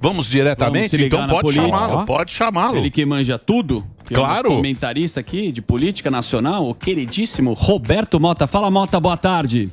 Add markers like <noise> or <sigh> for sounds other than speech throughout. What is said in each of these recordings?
Vamos diretamente? Vamos então pode chamá-lo, pode chamá-lo. Ele que manja tudo. Que claro. É um comentarista aqui de política nacional, o queridíssimo Roberto Mota. Fala, Mota, boa tarde.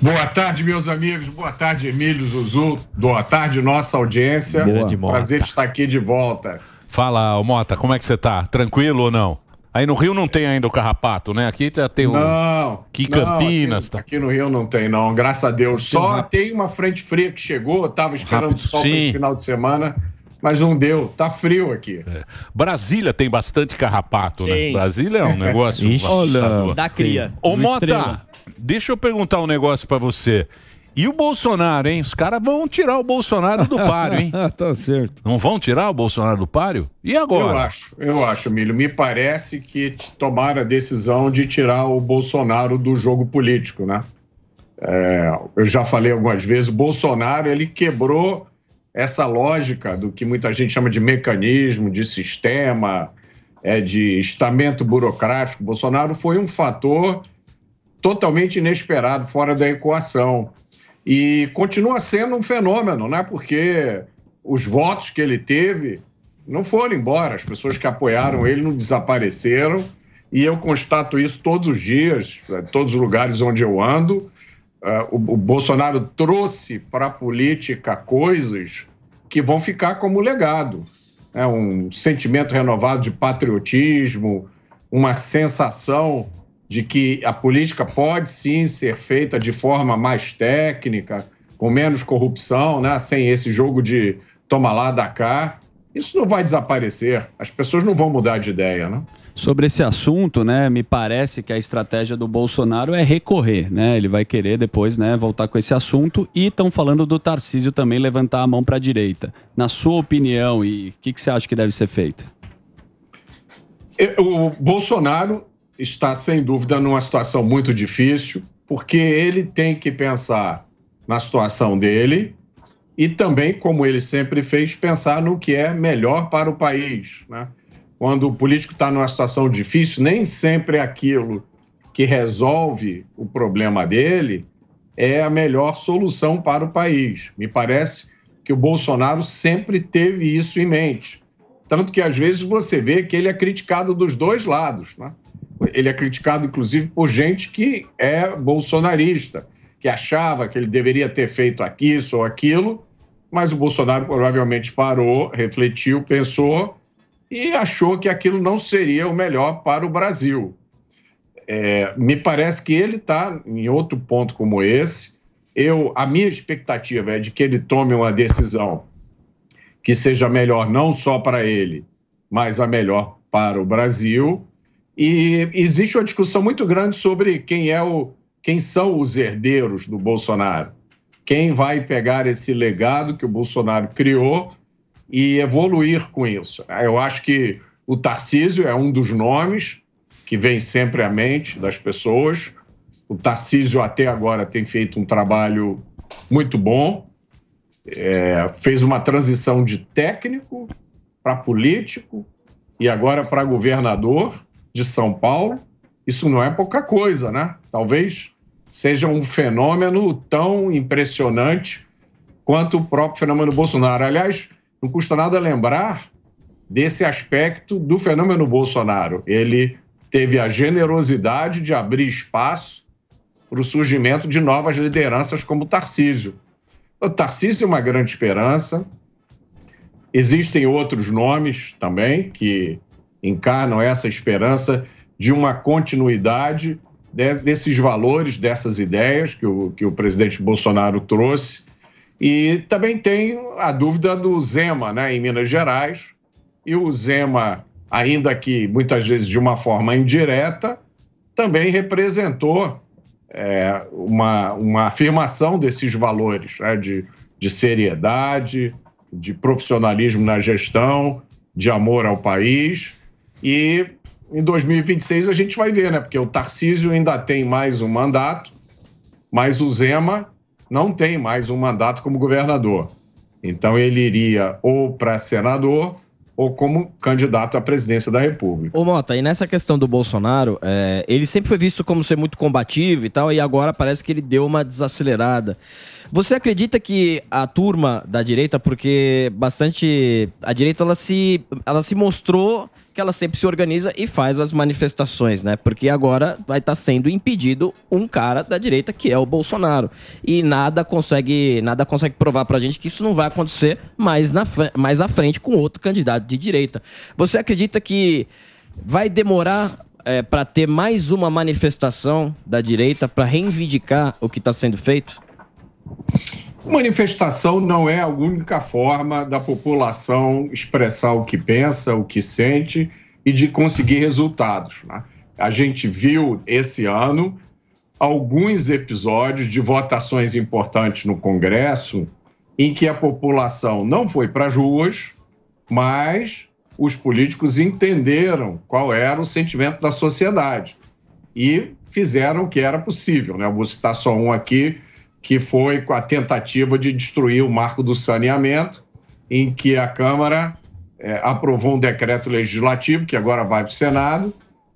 Boa tarde, meus amigos. Boa tarde, Emílio Zuzu. Boa tarde, nossa audiência. Boa. Prazer estar aqui de volta. Fala, Mota, como é que você está? Tranquilo ou não? Aí no Rio não tem ainda o carrapato, né? Aqui tá- tem um. Não. Que Campinas. aqui, tá? aqui, no Rio não tem, não. Graças a Deus. Só tem uma frente fria que chegou. Eu tava esperando Rápido, sol no final de semana. Mas não deu, tá frio aqui. É. Brasília tem bastante carrapato, né? tem. né? Brasília é um <laughs> negócio. Ixi, olha, da cria. Ô, Mota, estrela. deixa eu perguntar um negócio para você. E o Bolsonaro, hein? Os caras vão tirar o Bolsonaro do páreo, hein? <laughs> tá certo. Não vão tirar o Bolsonaro do páreo? E agora? Eu acho, eu acho, Milho. Me parece que tomaram a decisão de tirar o Bolsonaro do jogo político, né? É, eu já falei algumas vezes, o Bolsonaro ele quebrou essa lógica do que muita gente chama de mecanismo, de sistema, é, de estamento burocrático. O Bolsonaro foi um fator totalmente inesperado, fora da equação. E continua sendo um fenômeno, né? Porque os votos que ele teve não foram embora, as pessoas que apoiaram ele não desapareceram. E eu constato isso todos os dias, em eh, todos os lugares onde eu ando. Eh, o, o Bolsonaro trouxe para a política coisas que vão ficar como legado. É um sentimento renovado de patriotismo, uma sensação de que a política pode sim ser feita de forma mais técnica, com menos corrupção, né? sem esse jogo de toma lá, dá cá. Isso não vai desaparecer, as pessoas não vão mudar de ideia, né? Sobre esse assunto, né, me parece que a estratégia do Bolsonaro é recorrer, né? Ele vai querer depois, né, voltar com esse assunto e estão falando do Tarcísio também levantar a mão para a direita. Na sua opinião, e o que, que você acha que deve ser feito? O Bolsonaro está, sem dúvida, numa situação muito difícil, porque ele tem que pensar na situação dele e também, como ele sempre fez, pensar no que é melhor para o país. Né? Quando o político está numa situação difícil, nem sempre aquilo que resolve o problema dele é a melhor solução para o país. Me parece que o Bolsonaro sempre teve isso em mente. Tanto que, às vezes, você vê que ele é criticado dos dois lados. Né? Ele é criticado, inclusive, por gente que é bolsonarista, que achava que ele deveria ter feito aqui, isso ou aquilo, mas o Bolsonaro provavelmente parou, refletiu, pensou e achou que aquilo não seria o melhor para o Brasil. É, me parece que ele está em outro ponto como esse. Eu, a minha expectativa é de que ele tome uma decisão que seja melhor não só para ele, mas a melhor para o Brasil e existe uma discussão muito grande sobre quem é o quem são os herdeiros do Bolsonaro. Quem vai pegar esse legado que o Bolsonaro criou e evoluir com isso. Eu acho que o Tarcísio é um dos nomes que vem sempre à mente das pessoas. O Tarcísio até agora tem feito um trabalho muito bom. É, fez uma transição de técnico para político e agora para governador de São Paulo, isso não é pouca coisa, né? Talvez seja um fenômeno tão impressionante quanto o próprio fenômeno Bolsonaro. Aliás, não custa nada lembrar desse aspecto do fenômeno Bolsonaro. Ele teve a generosidade de abrir espaço para o surgimento de novas lideranças como o Tarcísio. O Tarcísio é uma grande esperança. Existem outros nomes também que encarnam essa esperança de uma continuidade desses valores, dessas ideias que o, que o presidente Bolsonaro trouxe. E também tem a dúvida do Zema, né, em Minas Gerais. E o Zema, ainda que muitas vezes de uma forma indireta, também representou é, uma, uma afirmação desses valores, né, de, de seriedade, de profissionalismo na gestão, de amor ao país. E em 2026 a gente vai ver, né? Porque o Tarcísio ainda tem mais um mandato, mas o Zema não tem mais um mandato como governador. Então ele iria ou para senador ou como candidato à presidência da República. Ô Mota, e nessa questão do Bolsonaro, é, ele sempre foi visto como ser muito combativo e tal, e agora parece que ele deu uma desacelerada. Você acredita que a turma da direita, porque bastante a direita ela se ela se mostrou que ela sempre se organiza e faz as manifestações, né? Porque agora vai estar tá sendo impedido um cara da direita que é o Bolsonaro. E nada consegue, nada consegue provar pra gente que isso não vai acontecer mais na mais à frente com outro candidato de direita. Você acredita que vai demorar é, para ter mais uma manifestação da direita para reivindicar o que está sendo feito? Manifestação não é a única forma da população expressar o que pensa, o que sente e de conseguir resultados. Né? A gente viu esse ano alguns episódios de votações importantes no Congresso em que a população não foi para as ruas, mas os políticos entenderam qual era o sentimento da sociedade e fizeram o que era possível. Né? Eu vou citar só um aqui que foi com a tentativa de destruir o marco do saneamento, em que a Câmara é, aprovou um decreto legislativo, que agora vai para o Senado,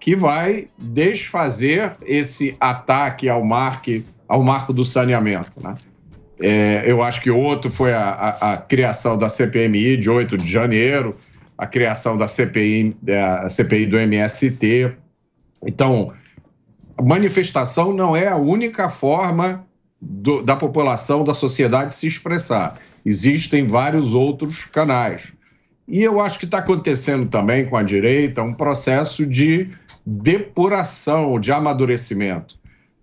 que vai desfazer esse ataque ao, marque, ao marco do saneamento. Né? É, eu acho que outro foi a, a, a, criação da CPMI de 8 de janeiro, a criação da CPI, da CPI do MST. Então, a manifestação não é a única forma do, da população, da sociedade se expressar. Existem vários outros canais. E eu acho que está acontecendo também com a direita um processo de depuração, de amadurecimento.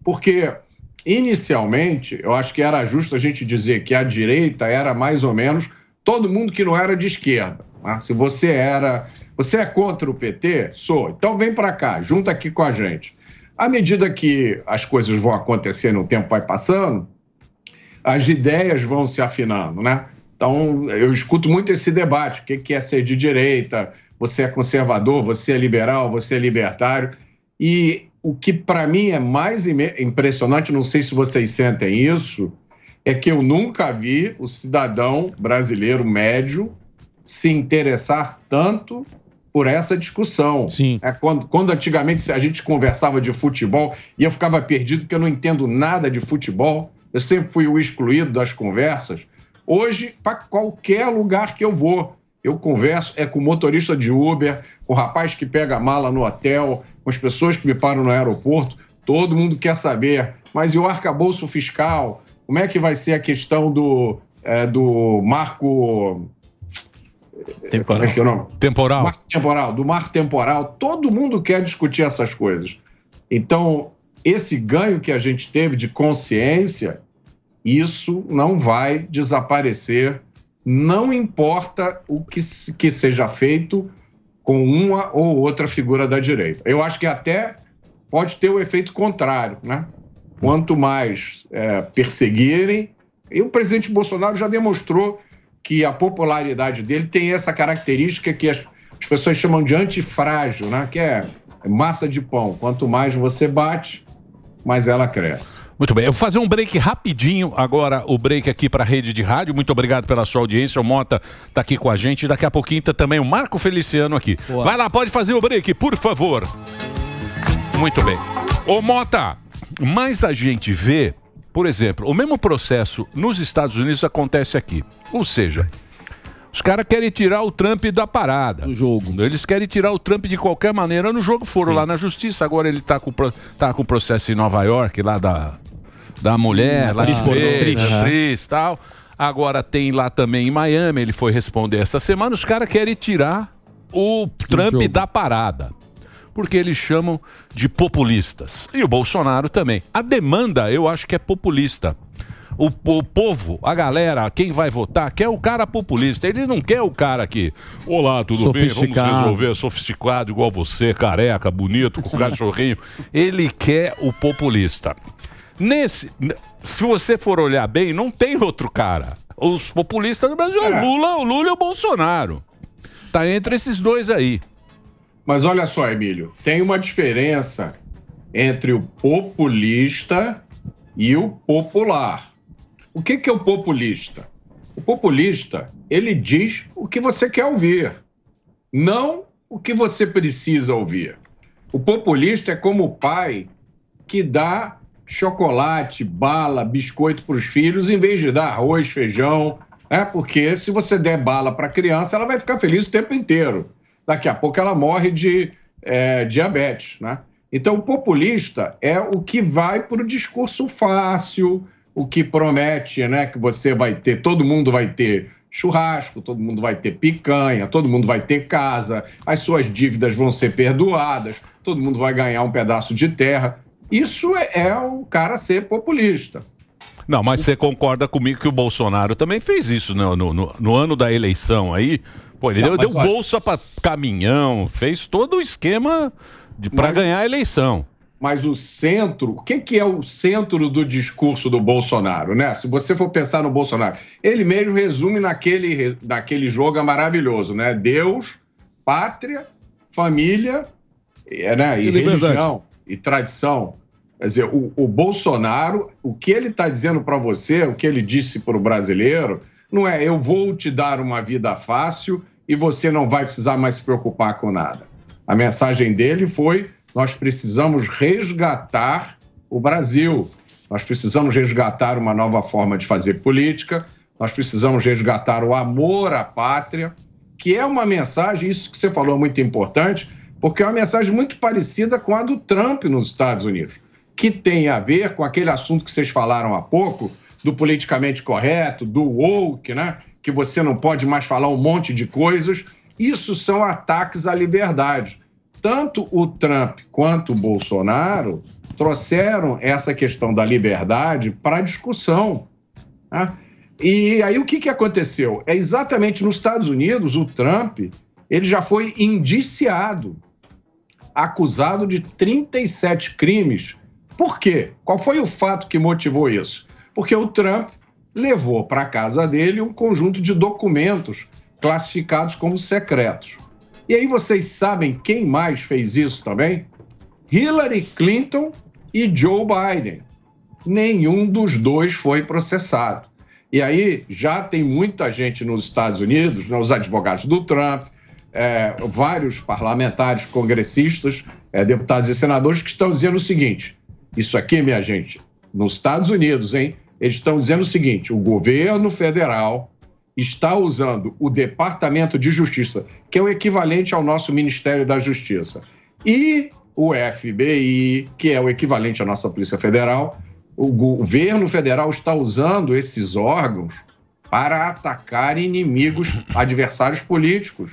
Porque, inicialmente, eu acho que era justo a gente dizer que a direita era mais ou menos todo mundo que não era de esquerda. Né? Se você era. Você é contra o PT? Sou. Então vem para cá, junta aqui com a gente. À medida que as coisas vão acontecendo, o tempo vai passando, as ideias vão se afinando, né? Então, eu escuto muito esse debate: o que é ser de direita? Você é conservador, você é liberal, você é libertário. E o que para mim é mais impressionante, não sei se vocês sentem isso, é que eu nunca vi o cidadão brasileiro médio se interessar tanto por essa discussão. Sim. É, quando, quando antigamente a gente conversava de futebol e eu ficava perdido porque eu não entendo nada de futebol, eu sempre fui o excluído das conversas. Hoje, para qualquer lugar que eu vou, eu converso é com motorista de Uber, com o rapaz que pega a mala no hotel, com as pessoas que me param no aeroporto. Todo mundo quer saber. Mas e o arcabouço fiscal? Como é que vai ser a questão do, é, do marco Temporal. É que é o nome? Temporal. temporal, do mar temporal. Todo mundo quer discutir essas coisas. Então, esse ganho que a gente teve de consciência, isso não vai desaparecer. Não importa o que, que seja feito com uma ou outra figura da direita. Eu acho que até pode ter o um efeito contrário, né? Quanto mais é, perseguirem, e o presidente Bolsonaro já demonstrou que a popularidade dele tem essa característica que as, as pessoas chamam de antifrágil, né? que é massa de pão. Quanto mais você bate, mais ela cresce. Muito bem, eu vou fazer um break rapidinho agora, o break aqui para a rede de rádio. Muito obrigado pela sua audiência. O Mota está aqui com a gente. Daqui a pouquinho tá também o Marco Feliciano aqui. Boa. Vai lá, pode fazer o break, por favor. Muito bem. Ô Mota, Mais a gente vê por exemplo, o mesmo processo nos Estados Unidos acontece aqui. Ou seja, os caras querem tirar o Trump da parada. Do jogo. Eles querem tirar o Trump de qualquer maneira no jogo. Foram Sim. lá na justiça, agora ele está com, tá com tá processo em Nova York, lá da, da mulher, Sim, lá de atriz e tal. Agora tem lá também em Miami, ele foi responder essa semana. Os caras querem tirar o Trump da parada porque eles chamam de populistas. E o Bolsonaro também. A demanda, eu acho que é populista. O, o, povo, a galera, quem vai votar, quer o cara populista. Ele não quer o cara que, olá, tudo bem? Vamos resolver, sofisticado igual você, careca, bonito, com <laughs> cachorrinho. Ele quer o populista. Nesse, se você for olhar bem, não tem outro cara. Os populistas do Brasil é o é. Lula, o Lula e o Bolsonaro. Tá entre esses dois aí. Mas olha só, Emílio, tem uma diferença entre o populista e o popular. O que, que é o populista? O populista, ele diz o que você quer ouvir, não o que você precisa ouvir. O populista é como o pai que dá chocolate, bala, biscoito para os filhos, em vez de dar arroz, feijão, é porque se você der bala para a criança, ela vai ficar feliz o tempo inteiro daqui a pouco ela morre de é, diabetes, né? Então, o populista é o que vai para o discurso fácil, o que promete, né? Que você vai ter, todo mundo vai ter churrasco, todo mundo vai ter picanha, todo mundo vai ter casa, as suas dívidas vão ser perdoadas, todo mundo vai ganhar um pedaço de terra. Isso é, é o cara ser populista. Não, mas você concorda comigo que o Bolsonaro também fez isso né, no, no, no ano da eleição aí? Pô, ele não, deu, deu bolsa para caminhão, fez todo o esquema para ganhar a eleição. Mas o centro, o que, que é o centro do discurso do Bolsonaro, né? Se você for pensar no Bolsonaro, ele mesmo resume naquele, naquele jogo maravilhoso, né? Deus, pátria, família é, né? e, e religião e tradição. Quer dizer, o, o Bolsonaro, o que ele está dizendo para você, o que ele disse para o brasileiro, não é eu vou te dar uma vida fácil e você não vai precisar mais se preocupar com nada. A mensagem dele foi: nós precisamos resgatar o Brasil. Nós precisamos resgatar uma nova forma de fazer política, nós precisamos resgatar o amor à pátria, que é uma mensagem, isso que você falou é muito importante, porque é uma mensagem muito parecida com a do Trump nos Estados Unidos, que tem a ver com aquele assunto que vocês falaram há pouco do politicamente correto, do woke, né? que você não pode mais falar um monte de coisas. Isso são ataques à liberdade. Tanto o Trump quanto o Bolsonaro trouxeram essa questão da liberdade para discussão. Né? E aí o que, que aconteceu? É exatamente nos Estados Unidos o Trump ele já foi indiciado, acusado de 37 crimes. Por quê? Qual foi o fato que motivou isso? porque o Trump levou para casa dele um conjunto de documentos classificados como secretos. E aí vocês sabem quem mais fez isso também? Hillary Clinton e Joe Biden. Nenhum dos dois foi processado. E aí já tem muita gente nos Estados Unidos, né, os advogados do Trump, é, vários parlamentares, congressistas, é, deputados e senadores que estão dizendo o seguinte: isso aqui, minha gente, nos Estados Unidos, hein? Eles estão dizendo o seguinte: o governo federal está usando o Departamento de Justiça, que é o equivalente ao nosso Ministério da Justiça, e o FBI, que é o equivalente à nossa Polícia Federal. O governo federal está usando esses órgãos para atacar inimigos, adversários políticos.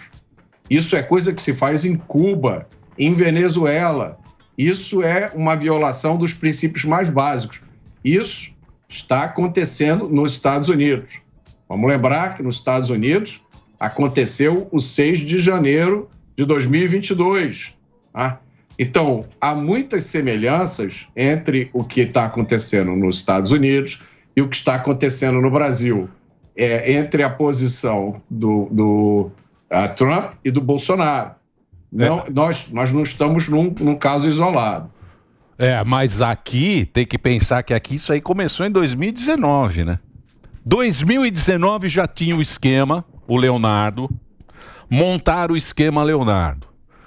Isso é coisa que se faz em Cuba, em Venezuela. Isso é uma violação dos princípios mais básicos. Isso está acontecendo nos Estados Unidos. Vamos lembrar que nos Estados Unidos aconteceu o 6 de janeiro de 2022. Tá? Então, há muitas semelhanças entre o que está acontecendo nos Estados Unidos e o que está acontecendo no Brasil, é, entre a posição do, do ah, Trump e do Bolsonaro. É. Não, é. nós, nós não estamos num, num caso isolado. É, mas aqui tem que pensar que aqui isso aí começou em 2019, né? 2019 já tinha o esquema, o Leonardo. Montaram o esquema Leonardo.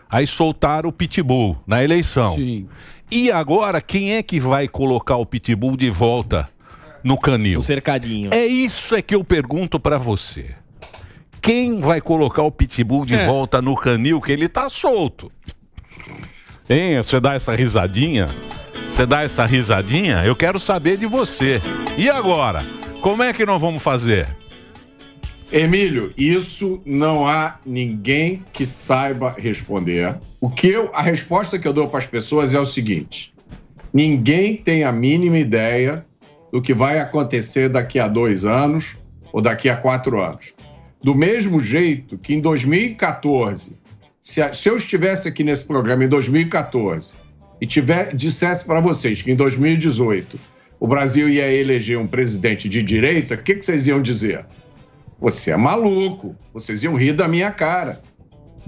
Aí soltaram o Pitbull na eleição. Sim. E agora, quem é que vai colocar o Pitbull de volta no canil? No cercadinho. É isso é que eu pergunto para você. Quem vai colocar o Pitbull de é. volta no canil? Que ele tá solto. Hein, você dá essa risadinha? Você dá essa risadinha? Eu quero saber de você. E agora? Como é que nós vamos fazer? Emílio, isso não há ninguém que saiba responder. O que eu, a resposta que eu dou para as pessoas é o seguinte: ninguém tem a mínima ideia do que vai acontecer daqui a dois anos ou daqui a quatro anos. Do mesmo jeito que em 2014 se, se eu estivesse aqui nesse programa em 2014 e tiver, dissesse para vocês que em 2018 o Brasil ia eleger um presidente de direita, o que, que vocês iam dizer? Você é maluco, vocês iam rir da minha cara.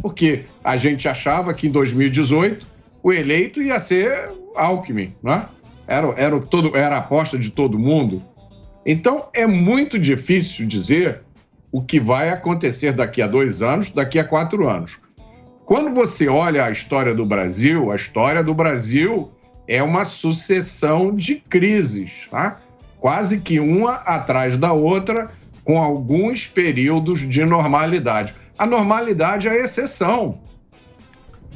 Porque a gente achava que em 2018 o eleito ia ser Alckmin, é? Era, era, todo, era a aposta de todo mundo. Então é muito difícil dizer o que vai acontecer daqui a dois anos, daqui a quatro anos. Quando você olha a história do Brasil, a história do Brasil é uma sucessão de crises, tá? quase que uma atrás da outra, com alguns períodos de normalidade. A normalidade é a exceção.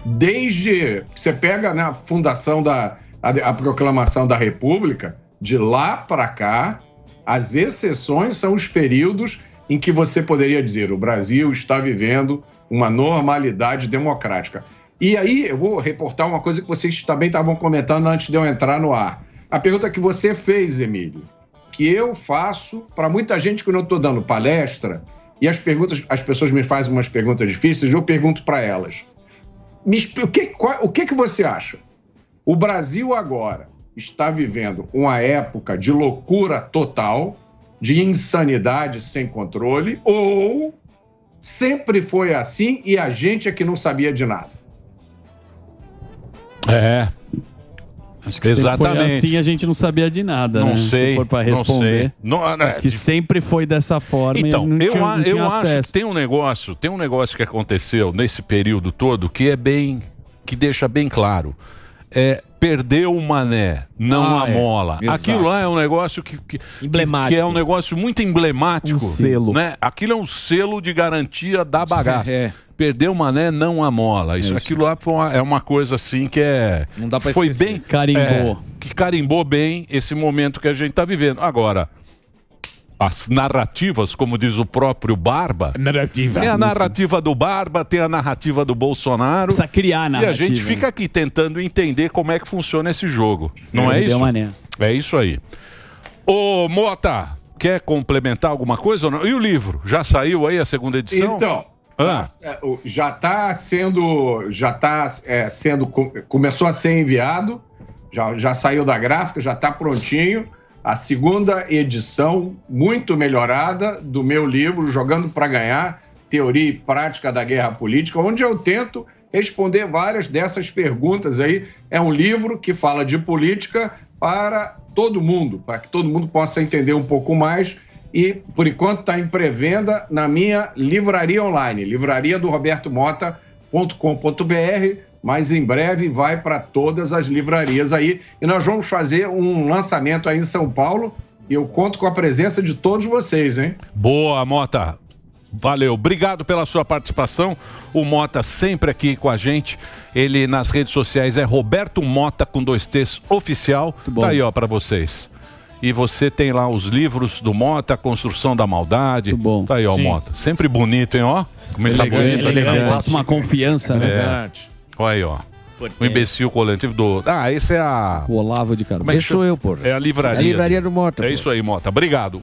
Desde. Você pega né, a fundação da. A, a proclamação da República, de lá para cá, as exceções são os períodos em que você poderia dizer o Brasil está vivendo uma normalidade democrática. E aí eu vou reportar uma coisa que vocês também estavam comentando antes de eu entrar no ar. A pergunta que você fez, Emílio, que eu faço para muita gente que eu estou dando palestra e as perguntas, as pessoas me fazem umas perguntas difíceis, eu pergunto para elas. Me, o que, qual, o que, que você acha? O Brasil agora está vivendo uma época de loucura total de insanidade sem controle, ou sempre foi assim e a gente é que não sabia de nada. É. Acho que Exatamente. foi assim, a gente não sabia de nada. Não né? sei. Se for para responder. Não sei. Não, é, que tipo- sempre foi dessa forma. Então, eu, tinha, eu acho que tem um negócio, tem um negócio que aconteceu nesse período todo que é bem, que deixa bem claro. É, perdeu o mané, não ah, a é. mola. É. Aquilo lá é um negócio que, que, emblemático. que é um negócio muito emblemático. Um selo. Né? Aquilo é um selo de garantia da <laughs> é. bagaça. É. Perdeu o mané, não a mola. Isso, isso. Aquilo lá uma, é uma coisa assim que é. Não dá pra Foi esquecer. bem. Carimbou. É, que carimbou bem esse momento que a gente está vivendo. Agora, as narrativas, como diz o próprio Barba. Narrativa. Tem a narrativa do Barba, tem a narrativa do Bolsonaro. Precisa criar a narrativa. E a gente né? fica aqui tentando entender como é que funciona esse jogo. Não é, é isso? É isso aí. Ô, Mota, quer complementar alguma coisa ou não? E o livro? Já saiu aí a segunda edição? Então, ah. já está sendo. Já está é, sendo. Começou a ser enviado, já, já saiu da gráfica, já está prontinho a segunda edição, muito melhorada, do meu livro Jogando para Ganhar Teoria e Prática da Guerra Política, onde eu tento responder várias dessas perguntas aí. É um livro que fala de política para todo mundo, para que todo mundo possa entender um pouco mais. E, por enquanto, está em pré-venda na minha livraria online, livraria do Roberto mas em breve vai para todas as livrarias aí. E nós vamos fazer um lançamento aí em São Paulo. E eu conto com a presença de todos vocês, hein? Boa, Mota. Valeu, obrigado pela sua participação. O Mota sempre aqui com a gente. Ele nas redes sociais é Roberto Mota com dois T's oficial. Tá aí, ó, para vocês. E você tem lá os livros do Mota, a construção da maldade. Muito bom. Tá aí, ó, Sim. Mota. Sempre bonito, hein, ó? Como ele tá bonito. Elegante. uma confiança, né? É. Olha aí, ó. O imbecil coletivo do. Ah, esse é a. O Olavo de Carvalho. Mas é sou eu, porra. É a livraria. É a livraria do Mota. É porra. isso aí, Mota. Obrigado.